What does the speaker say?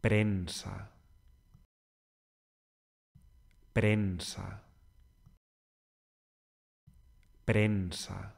prensa, prensa, prensa.